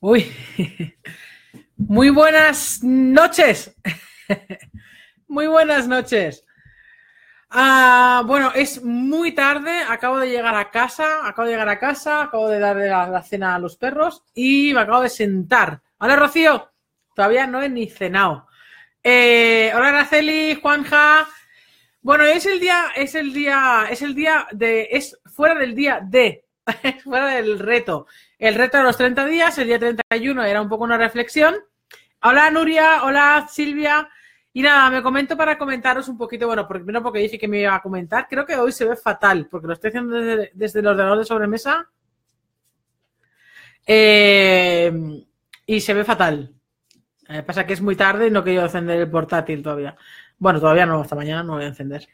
Uy, muy buenas noches. Muy buenas noches. Ah, bueno, es muy tarde, acabo de llegar a casa, acabo de llegar a casa, acabo de darle la, cena a los perros y me acabo de sentar. Hola Rocío, todavía no he ni cenado. Eh, hola Araceli, Juanja. Bueno, es el día, es el día, es el día de, es fuera del día de, fuera del reto. El reto de los 30 días, el día 31 era un poco una reflexión. Hola Nuria, hola Silvia. Y nada, me comento para comentaros un poquito, bueno, primero porque dije que me iba a comentar, creo que hoy se ve fatal, porque lo estoy haciendo desde, el ordenador de sobremesa. Eh, y se ve fatal. Eh, pasa que es muy tarde y no quiero encender el portátil todavía. Bueno, todavía no, hasta mañana no voy a encender.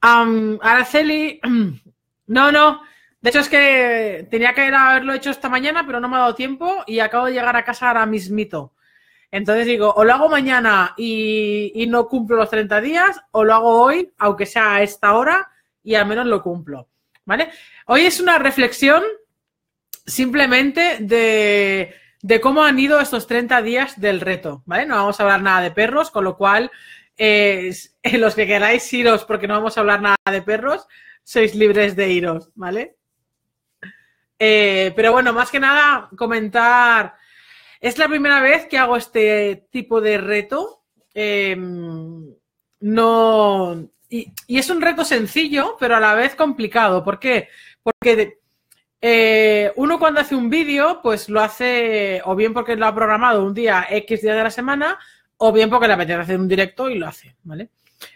Araceli, no, no, de hecho, es que tenía que haberlo hecho esta mañana, pero no me ha dado tiempo y acabo de llegar a casa ahora mismito. Entonces digo, o lo hago mañana y, no cumplo los 30 días, o lo hago hoy, aunque sea a esta hora, y al menos lo cumplo. ¿Vale? Hoy es una reflexión simplemente de, cómo han ido estos 30 días del reto, ¿vale? No vamos a hablar nada de perros, con lo cual, los que queráis iros porque no vamos a hablar nada de perros, sois libres de iros, ¿vale? Eh, pero bueno, más que nada, comentar. Es la primera vez que hago este tipo de reto. Em, no. Y, es un reto sencillo, pero a la vez complicado. ¿Por qué? Porque eh, uno cuando hace un vídeo, pues lo hace o bien porque lo ha programado un día X día de la semana, o bien porque le apetece hacer un directo y lo hace, ¿vale?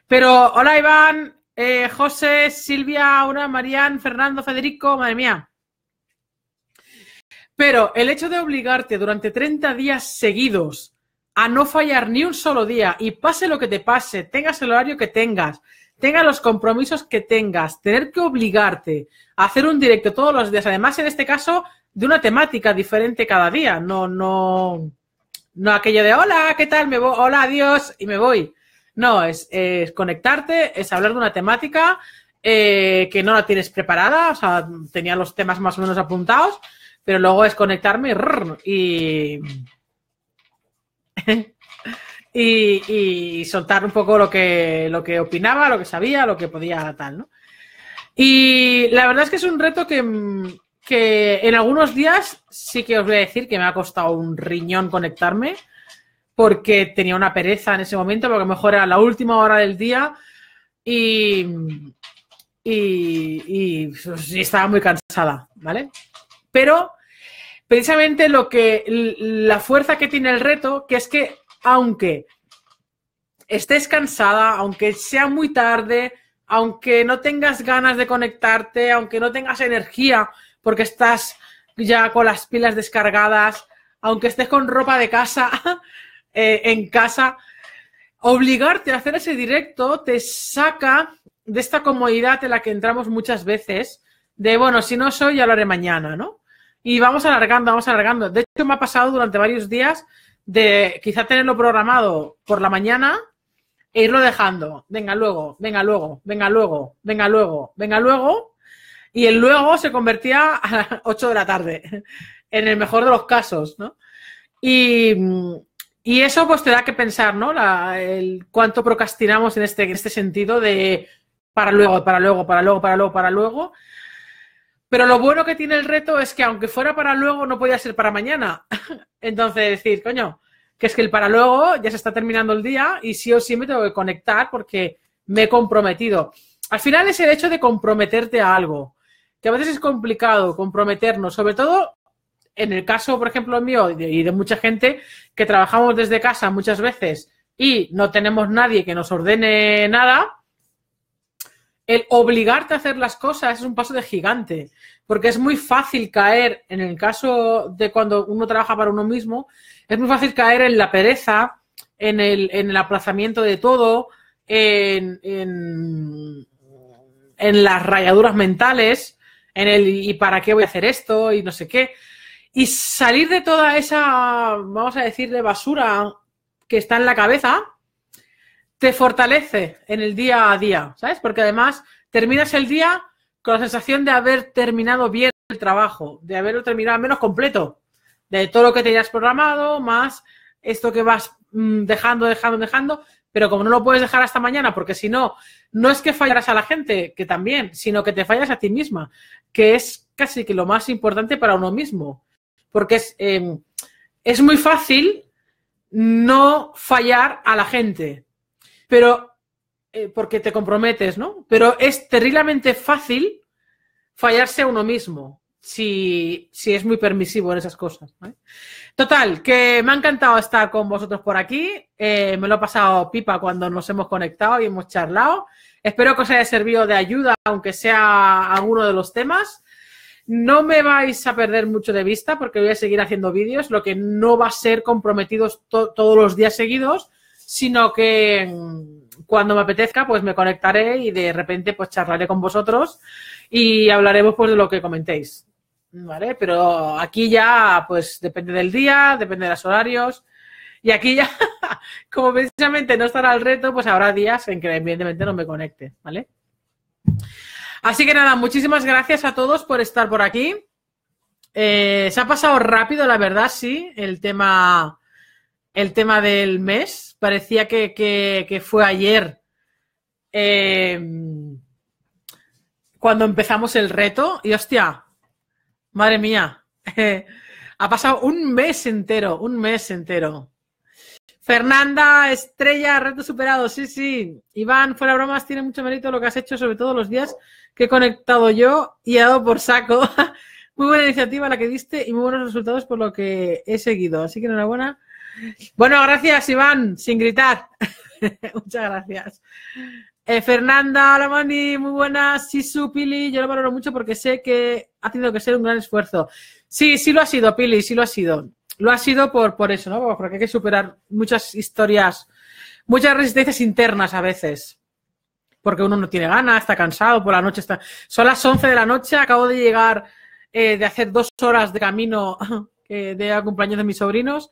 Pero hola Iván, eh, José, Silvia, Aura, Marían, Fernando, Federico, madre mía. Pero el hecho de obligarte durante 30 días seguidos a no fallar ni un solo día y pase lo que te pase, tengas el horario que tengas, tengas los compromisos que tengas, tener que obligarte a hacer un directo todos los días, además en este caso de una temática diferente cada día, no, no, no aquello de hola, ¿qué tal? Me voy, hola, adiós y me voy. No, es, conectarte, es hablar de una temática eh, que no la tienes preparada, o sea, tenía los temas más o menos apuntados pero luego es conectarme y, y, y, soltar un poco lo que, lo que opinaba, lo que sabía, lo que podía tal, ¿no? Y la verdad es que es un reto que, en algunos días sí que os voy a decir que me ha costado un riñón conectarme porque tenía una pereza en ese momento, porque a mejor era la última hora del día y, estaba muy cansada, ¿vale? Pero precisamente lo que la fuerza que tiene el reto, que es que aunque estés cansada, aunque sea muy tarde, aunque no tengas ganas de conectarte, aunque no tengas energía porque estás ya con las pilas descargadas, aunque estés con ropa de casa, eh, en casa, obligarte a hacer ese directo te saca de esta comodidad en la que entramos muchas veces, de, bueno, si no soy, ya lo haré mañana, ¿no? Y vamos alargando, vamos alargando. De hecho, me ha pasado durante varios días de quizá tenerlo programado por la mañana e irlo dejando. Venga luego, venga luego, venga luego, venga luego, venga luego. Y el luego se convertía a las 8 de la tarde, en el mejor de los casos, ¿no? Y, eso pues te da que pensar, ¿no? el, cuánto procrastinamos en este, este sentido de para luego, para luego, para luego, para luego. Para luego pero lo bueno que tiene el reto es que aunque fuera para luego, no podía ser para mañana. Entonces, decir, coño, que es que el para luego ya se está terminando el día y sí o sí me tengo que conectar porque me he comprometido. Al final es el hecho de comprometerte a algo, que a veces es complicado comprometernos, sobre todo en el caso, por ejemplo, mío y de mucha gente que trabajamos desde casa muchas veces y no tenemos nadie que nos ordene nada, el obligarte a hacer las cosas es un paso de gigante, porque es muy fácil caer, en el caso de cuando uno trabaja para uno mismo, es muy fácil caer en la pereza, en el, aplazamiento de todo, en, en, en, las rayaduras mentales, en el ¿y para qué voy a hacer esto? y no sé qué. Y salir de toda esa, vamos a decir, de basura que está en la cabeza te fortalece en el día a día, ¿sabes? Porque además terminas el día con la sensación de haber terminado bien el trabajo, de haberlo terminado al menos completo, de todo lo que hayas programado, más esto que vas mm, dejando, dejando, dejando, pero como no lo puedes dejar hasta mañana, porque si no, no es que fallarás a la gente, que también, sino que te fallas a ti misma, que es casi que lo más importante para uno mismo, porque es, em, es muy fácil no fallar a la gente, pero eh, porque te comprometes, ¿no? Pero es terriblemente fácil fallarse a uno mismo si, es muy permisivo en esas cosas. Total, que me ha encantado estar con vosotros por aquí. Eh, me lo ha pasado pipa cuando nos hemos conectado y hemos charlado. Espero que os haya servido de ayuda, aunque sea alguno de los temas. No me vais a perder mucho de vista porque voy a seguir haciendo vídeos, lo que no va a ser comprometidos todos los días seguidos, sino que mm, cuando me apetezca, pues me conectaré y de repente pues charlaré con vosotros y hablaremos pues de lo que comentéis. ¿Vale? Pero aquí ya, pues depende del día, depende de los horarios. Y aquí ya, como precisamente no estará el reto, pues habrá días en que evidentemente no me conecte, ¿vale? Así que nada, muchísimas gracias a todos por estar por aquí. Eh, se ha pasado rápido, la verdad, sí, el tema el tema del mes. Parecía que, fue ayer eh, cuando empezamos el reto. Y hostia, madre mía, ha pasado un mes entero, un mes entero. Fernanda Estrella, reto superado, sí, sí. Iván, fuera bromas, tiene mucho mérito lo que has hecho, sobre todo los días que he conectado yo y he dado por saco. muy buena iniciativa la que diste y muy buenos resultados por lo que he seguido. Así que enhorabuena bueno, gracias, Iván, sin gritar. Muchas gracias. Eh, Fernanda moni, muy buenas. Sisu, Pili, yo lo valoro mucho porque sé que ha tenido que ser un gran esfuerzo. Sí, sí lo ha sido, Pili, sí lo ha sido. Lo ha sido por, por eso, ¿no? Porque hay que superar muchas historias, muchas resistencias internas a veces. Porque uno no tiene ganas, está cansado, por la noche está... Son las 11 de la noche, acabo de llegar eh, de hacer dos horas de camino eh, de acompañar de mis sobrinos.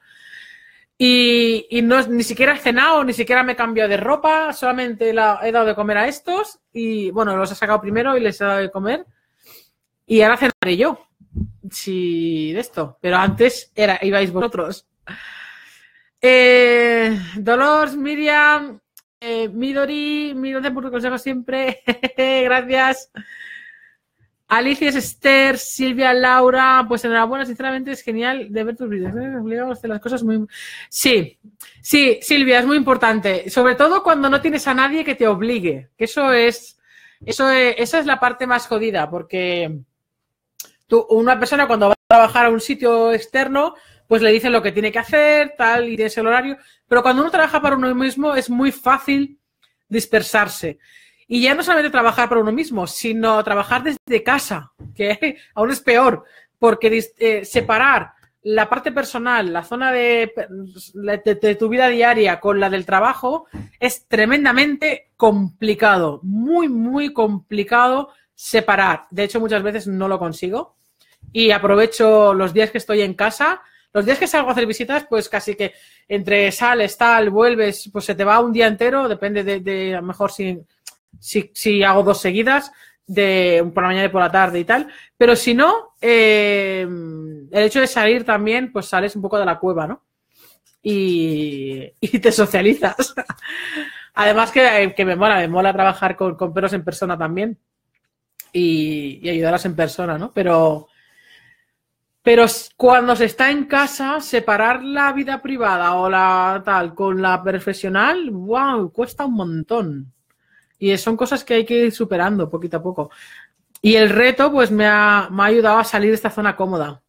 Y, ni siquiera he cenado, ni siquiera me he cambiado de ropa, solamente la, he dado de comer a estos y bueno, los he sacado primero y les he dado de comer. Y ahora cenaré yo, si de esto, pero antes era, ibais vosotros. Eh, Dolores, Miriam, eh, Midori, Midori por tu consejo siempre, gracias. Alicia Esther, Silvia, Laura, pues enhorabuena, sinceramente es genial de ver tus vídeos. ¿eh? las cosas muy. Sí, sí, Silvia, es muy importante. Sobre todo cuando no tienes a nadie que te obligue. Que eso es, eso es, esa es la parte más jodida, porque tú, una persona cuando va a trabajar a un sitio externo, pues le dicen lo que tiene que hacer, tal, y es el horario. Pero cuando uno trabaja para uno mismo, es muy fácil dispersarse. Y ya no solamente trabajar por uno mismo, sino trabajar desde casa, que aún es peor, porque eh, separar la parte personal, la zona de, tu vida diaria con la del trabajo, es tremendamente complicado, muy, muy complicado separar. De hecho, muchas veces no lo consigo y aprovecho los días que estoy en casa. Los días que salgo a hacer visitas, pues casi que entre sales, tal, vuelves, pues se te va un día entero, depende de, de a lo mejor si si, hago dos seguidas, de por la mañana y por la tarde y tal. Pero si no, eh, el hecho de salir también, pues sales un poco de la cueva, ¿no? Y, te socializas. Además que, eh, que, me mola, me mola trabajar con, perros en persona también. Y, y, ayudarlas en persona, ¿no? Pero, pero cuando se está en casa, separar la vida privada o la tal con la profesional, wow, cuesta un montón. Y son cosas que hay que ir superando poquito a poco. Y el reto, pues me ha, ayudado a salir de esta zona cómoda.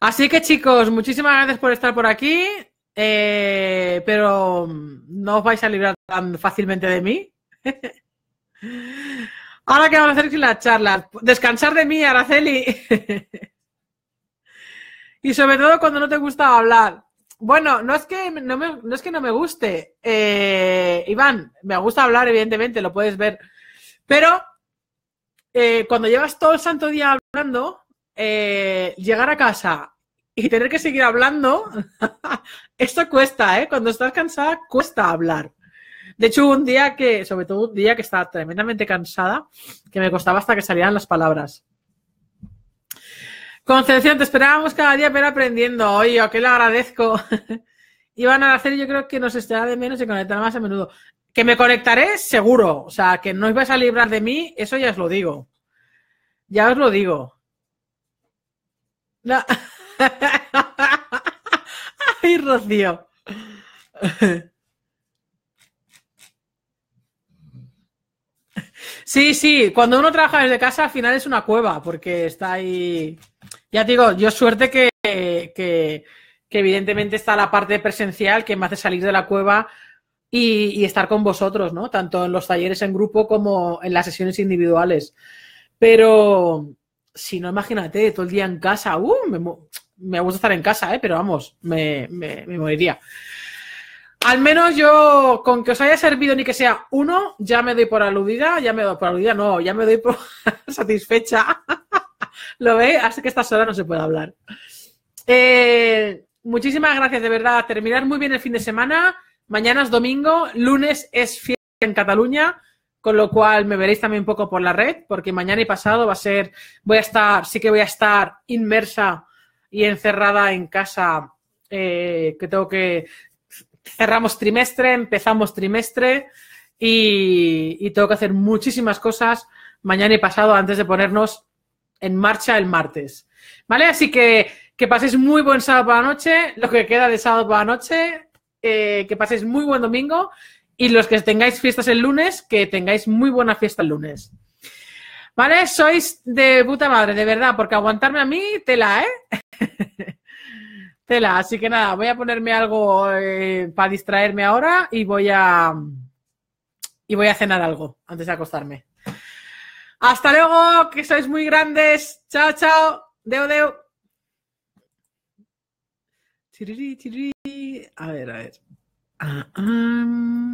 Así que chicos, muchísimas gracias por estar por aquí. Eh, pero no os vais a librar tan fácilmente de mí. Ahora, que vamos a hacer las charlas? Descansar de mí, Araceli. y sobre todo cuando no te gusta hablar. Bueno, no es que no me, es que no me guste. Eh, Iván, me gusta hablar, evidentemente, lo puedes ver. Pero eh, cuando llevas todo el santo día hablando, eh, llegar a casa y tener que seguir hablando, esto cuesta, ¿eh? Cuando estás cansada, cuesta hablar. De hecho, un día que, sobre todo un día que estaba tremendamente cansada, que me costaba hasta que salieran las palabras. Concepción, te esperábamos cada día, pero aprendiendo. Oye, ¿a qué le agradezco? a hacer, yo creo que nos estará de menos y conectará más a menudo. Que me conectaré, seguro. O sea, que no os vais a librar de mí, eso ya os lo digo. Ya os lo digo. Ay, Rocío. Sí, sí, cuando uno trabaja desde casa al final es una cueva, porque está ahí. Ya digo, yo suerte que, que, evidentemente está la parte presencial que me hace salir de la cueva y, estar con vosotros, ¿no? Tanto en los talleres en grupo como en las sesiones individuales. Pero si no, imagínate, todo el día en casa, uh, me, gusta estar en casa, ¿eh? Pero vamos, me, me moriría. Al menos yo, con que os haya servido ni que sea uno, ya me doy por aludida, ya me doy por aludida, no, ya me doy por satisfecha. ¿Lo ve? Así que esta estas no se puede hablar. Eh, muchísimas gracias, de verdad. Terminar muy bien el fin de semana. Mañana es domingo, lunes es fiesta en Cataluña, con lo cual me veréis también un poco por la red, porque mañana y pasado va a ser, voy a estar, sí que voy a estar inmersa y encerrada en casa, eh, que tengo que, cerramos trimestre, empezamos trimestre y tengo que hacer muchísimas cosas mañana y pasado antes de ponernos en marcha el martes. ¿Vale? Así que que paséis muy buen sábado por la noche, lo que queda de sábado por la noche, eh, que paséis muy buen domingo y los que tengáis fiestas el lunes, que tengáis muy buena fiesta el lunes. ¿Vale? Sois de puta madre, de verdad, porque aguantarme a mí, tela, ¿eh? tela, así que nada, voy a ponerme algo eh, para distraerme ahora y voy a... Y voy a cenar algo antes de acostarme. Hasta luego, que sois muy grandes. Chao, chao. deo deo! A ver, a ver. Ah, ah.